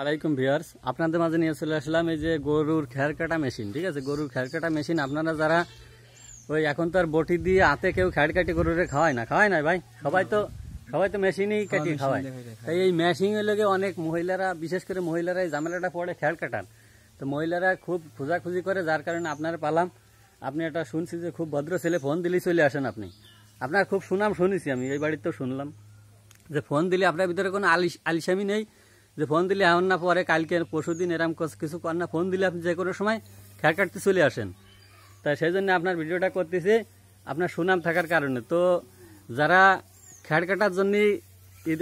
আলাইকুম ভিয়ার্স আপনাদের মাঝে নিয়ে চলে আসলাম এই যে গরুর খ্যার কাটা মেশিন ঠিক আছে গরুর খ্যার কাটা মেশিন আপনারা যারা ওই এখন তো আর বটি দিয়ে আতে কেউ খ্যার কাটি গরুরে খাওয়ায় না খাওয়ায় না ভাই সবাই তো সবাই তো মেশিনই কাটি খাওয়ায় তাই এই মেশিনের লোকে অনেক মহিলারা বিশেষ করে মহিলারা এই জামেলাটা পড়ে খ্যার কাটান তো মহিলারা খুব খোঁজাখুঁজি করে যার কারণে আপনার পালাম আপনি এটা শুনছি যে খুব ভদ্র ছেলে ফোন দিলেই চলে আসেন আপনি আপনার খুব সুনাম শুনেছি আমি এই বাড়িতে শুনলাম যে ফোন দিলে আপনার ভিতরে কোনো আলিস আলিসামি নেই যে ফোন দিলে এমন না পরে কালকে পরশু দিন এরম কিছু কর না ফোন দিলে আপনি যে কোনো সময় খ্যাট কাটতে চলে আসেন তাই সেই জন্য আপনার ভিডিওটা করতেছি আপনার সুনাম থাকার কারণে তো যারা খ্যাট কাটার জন্যই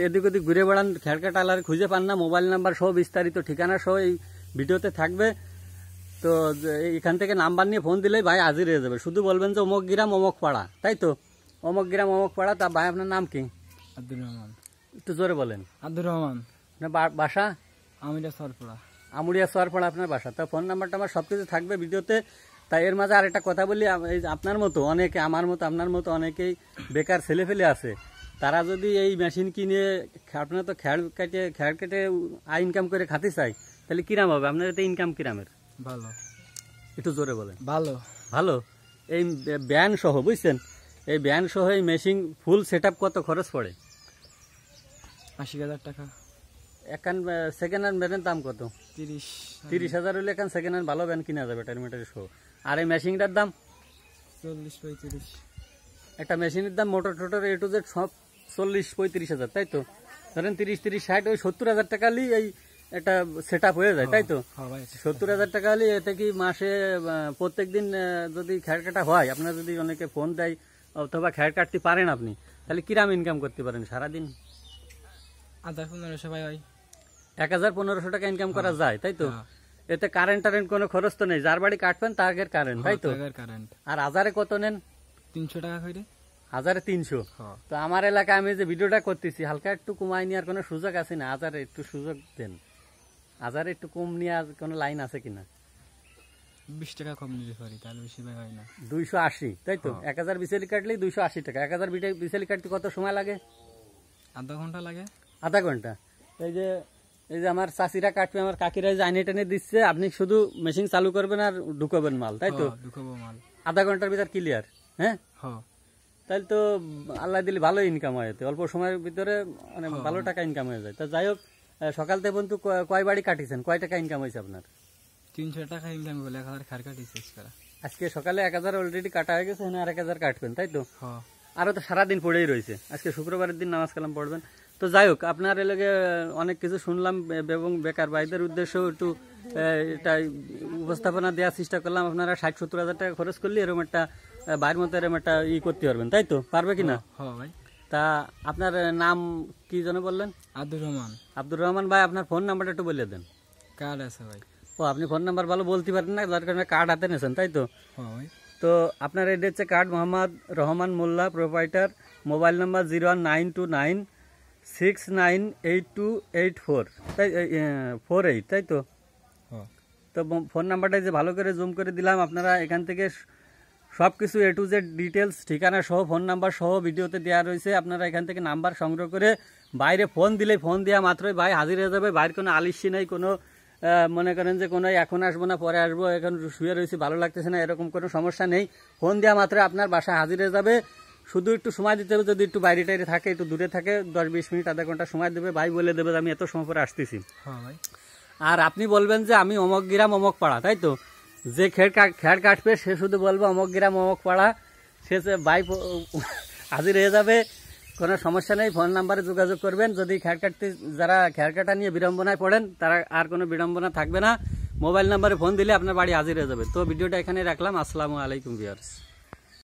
এদিক ওদিক ঘুরে বেড়ান খ্যাট আর খুঁজে পান না মোবাইল নাম্বার সহ বিস্তারিত ঠিকানা সহ এই ভিডিওতে থাকবে তো এখান থেকে নাম্বার নিয়ে ফোন দিলেই ভাই হাজির হয়ে যাবে শুধু বলবেন যে অমক গ্রাম অমক পাড়া তাই তো অমক গ্রাম অমক পাড়া তা ভাই আপনার নাম কি আব্দুর রহমান একটু জোরে বলেন আব্দুর রহমান আপনার বাসা আমিরা সরপড়া আমুরিয়া সরপড়া আপনার বাসা তা ফোন নাম্বারটা আমার সব কিছু থাকবে ভিডিওতে তাই এর মাঝে আরেকটা কথা বলি আপনার মতো অনেকে আমার মতো আপনার মতো অনেকেই বেকার ছেলে ফেলে আছে তারা যদি এই মেশিন কিনে আপনারা তো খ্যাড় কেটে খ্যাড় কেটে আয় ইনকাম করে খাতে চাই তাহলে কিরাম হবে আপনার এটা ইনকাম কিরামের ভালো একটু জোরে বলেন ভালো ভালো এই ব্যান সহ বুঝছেন এই ব্যান সহ এই মেশিন ফুল সেট কত খরচ পড়ে আশি হাজার টাকা এখান সেকেন্ড হ্যান্ড ব্যানের দাম কত তিরিশ তিরিশ হাজার হলে এখান সেকেন্ড হ্যান্ড ভালো ব্যান কিনা যাবে টার্মিটারি সহ আর এই মেশিনটার দাম চল্লিশ পঁয়ত্রিশ একটা মেশিনের দাম মোটর টোটর এ টু জেড সব চল্লিশ পঁয়ত্রিশ হাজার তাই তো ধরেন তিরিশ তিরিশ ষাট ওই সত্তর হাজার টাকা লি এই একটা সেট হয়ে যায় তাই তো হ্যাঁ, হ্যাঁ, সত্তর হাজার টাকা হলে এতে কি মাসে প্রত্যেক দিন যদি খ্যাট কাটা হয় আপনার যদি অনেকে ফোন দেয় অথবা খ্যার কাটতে পারেন আপনি তাহলে কিরাম ইনকাম করতে পারেন সারাদিন এক হাজার পনেরোশো টাকা ইনকাম করা হ্যাঁ। যায় কারেন্ট হ্যাঁ। খরচ তো নেই যার বাড়ি কাটবেন হ্যাঁ, আর হাজারে কত নেন তিনশো তো আমার এলাকায় আমি যে ভিডিওটা করতেছি হালকা একটু কমাই নেওয়ার কোনো সুযোগ আছে না হাজারে একটু সুযোগ দেন হাজারে একটু কম নেওয়ার কোনো লাইন আছে কিনা বিশ টাকা কম নিতে পারি তাহলে হয় না দুইশো আশি তাই তো এক হাজার দুইশো আশি টাকা এক হাজার কাটতে কত সময় লাগে আধা ঘন্টা লাগে আধা ঘন্টা এই যে এই যে আমার চাষিরা কাটবে আমার কাকিরা আইনে টেনে দিচ্ছে আপনি শুধু মেশিন চালু করবেন আর ঢুকাবেন মাল তাই তো মাল আধা ঘন্টার ভিতর ক্লিয়ার হ্যাঁ তাহলে তো আল্লাহ দিলে ভালো ইনকাম হয় অল্প সময়ের ভিতরে মানে ভালো টাকা ইনকাম হয়ে যায় তা যাই হোক সকাল থেকে বন্ধু কয় বাড়ি কাটিয়েছেন কয় টাকা ইনকাম হয়েছে আপনার তিনশো টাকা ইনকাম করলে এক হাজার খার কাটিছে আজকে সকালে এক হাজার অলরেডি কাটা হয়ে গেছে এক হাজার কাটবেন তাই তো আরো তো সারাদিন পড়েই রয়েছে আজকে শুক্রবারের দিন নামাজ কালাম পড়বেন তো যাই হোক আপনার এলাকে অনেক কিছু শুনলাম এবং বেকার ভাইদের উদ্দেশ্যেও একটু এটা উপস্থাপনা দেওয়ার চেষ্টা করলাম আপনারা ষাট সত্তর হাজার টাকা খরচ করলে এরকম একটা বাইরের মতো এরকম একটা ই করতে পারবেন তাই তো পারবে কিনা ভাই তা আপনার নাম কি যেন বললেন আব্দুর রহমান আব্দুর রহমান ভাই আপনার ফোন নাম্বারটা একটু বলে দেন কার্ড আছে ভাই ও আপনি ফোন নাম্বার ভালো বলতে পারেন না যার কারণে কার্ড হাতে নিয়েছেন তাই তো তো আপনার এটা হচ্ছে card Mohammad Rahman Molla proprietor mobile number zero one nine two nine six nine eight two eight four তাই ফোর এইট তাই তো হ্যাঁ। তো ফোন নাম্বারটা যে ভালো করে জুম করে দিলাম আপনারা এখান থেকে সব কিছু এ টু জেড ডিটেলস ঠিকানা সহ ফোন নাম্বার সহ ভিডিওতে দেওয়া রয়েছে আপনারা এখান থেকে নাম্বার সংগ্রহ করে বাইরে ফোন দিলে ফোন দেওয়া মাত্রই ভাই হাজির হয়ে যাবে বাইরে কোনো আলিসি নেই কোনো মনে করেন যে কোনো এখন আসবো না পরে আসবো এখন শুয়ে রয়েছি ভালো লাগতেছে না এরকম কোনো সমস্যা নেই ফোন দেওয়া মাত্র আপনার বাসা হাজির হয়ে যাবে শুধু একটু সময় দিতে হবে যদি একটু বাইরে টাইরে থাকে একটু দূরে থাকে দশ বিশ মিনিট আধা ঘন্টা সময় দেবে ভাই বলে দেবে আমি এত সময় পরে আসতেছি হ্যাঁ আর আপনি বলবেন যে আমি অমক গ্রাম অমক পাড়া তাই তো যে খেড় খেড় কাটবে সে শুধু বলবে অমক গ্রাম অমক পাড়া সে যে ভাই হাজির হয়ে যাবে কোনো সমস্যা নেই ফোন নাম্বারে যোগাযোগ করবেন যদি খেড় কাটতে যারা খেড় কাটা নিয়ে বিড়ম্বনায় পড়েন তারা আর কোনো বিড়ম্বনা থাকবে না মোবাইল নাম্বারে ফোন দিলে আপনার বাড়ি হাজির হয়ে যাবে তো ভিডিওটা এখানে রাখলাম আসসালামু আলাইকুম ভিউয়ার্স